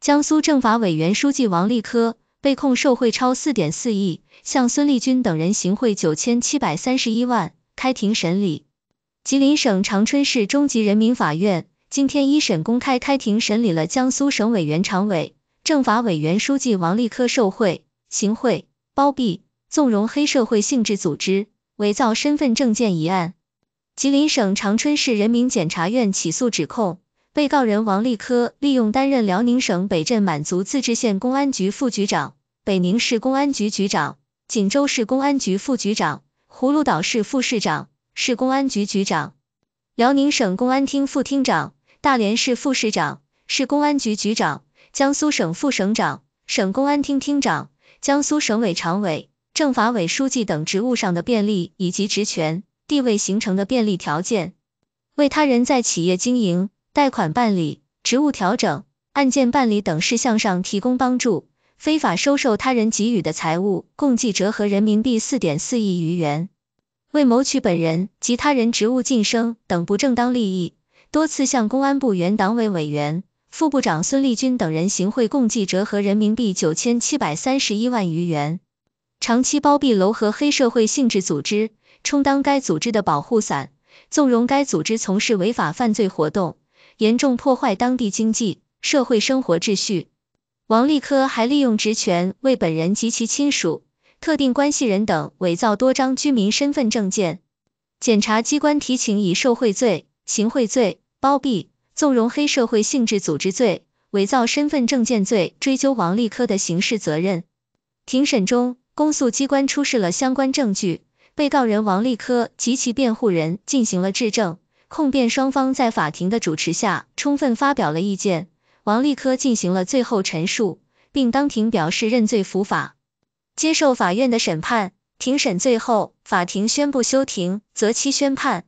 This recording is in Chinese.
江苏政法委员书记王立科被控受贿超四点四亿，向孙立军等人行贿九千七百三十一万。开庭审理。吉林省长春市中级人民法院今天一审公开开庭审理了江苏省委原常委、政法委员书记王立科受贿、行贿、包庇、纵容黑社会性质组织、伪造身份证件一案。吉林省长春市人民检察院起诉指控。被告人王立科利用担任辽宁省北镇满族自治县公安局副局长、北宁市公安局局长、锦州市公安局副局长、葫芦岛市副市长、市公安局局长、辽宁省公安厅副厅长、大连市副市长、市公安局局长、江苏省副省长、省公安厅厅长、江苏省委常委、政法委书记等职务上的便利以及职权地位形成的便利条件，为他人在企业经营贷款办理、职务调整、案件办理等事项上提供帮助，非法收受他人给予的财物，共计折合人民币四点四亿余元；为谋取本人及他人职务晋升等不正当利益，多次向公安部原党委委员、副部长孙立军等人行贿，共计折合人民币九千七百三十一万余元；长期包庇楼和黑社会性质组织，充当该组织的保护伞，纵容该组织从事违法犯罪活动。严重破坏当地经济社会生活秩序。王立科还利用职权为本人及其亲属、特定关系人等伪造多张居民身份证件。检察机关提请以受贿罪、行贿罪、包庇、纵容黑社会性质组织罪、伪造身份证件罪追究王立科的刑事责任。庭审中，公诉机关出示了相关证据，被告人王立科及其辩护人进行了质证。控辩双方在法庭的主持下，充分发表了意见。王立科进行了最后陈述，并当庭表示认罪服法，接受法院的审判。庭审最后，法庭宣布休庭，择期宣判。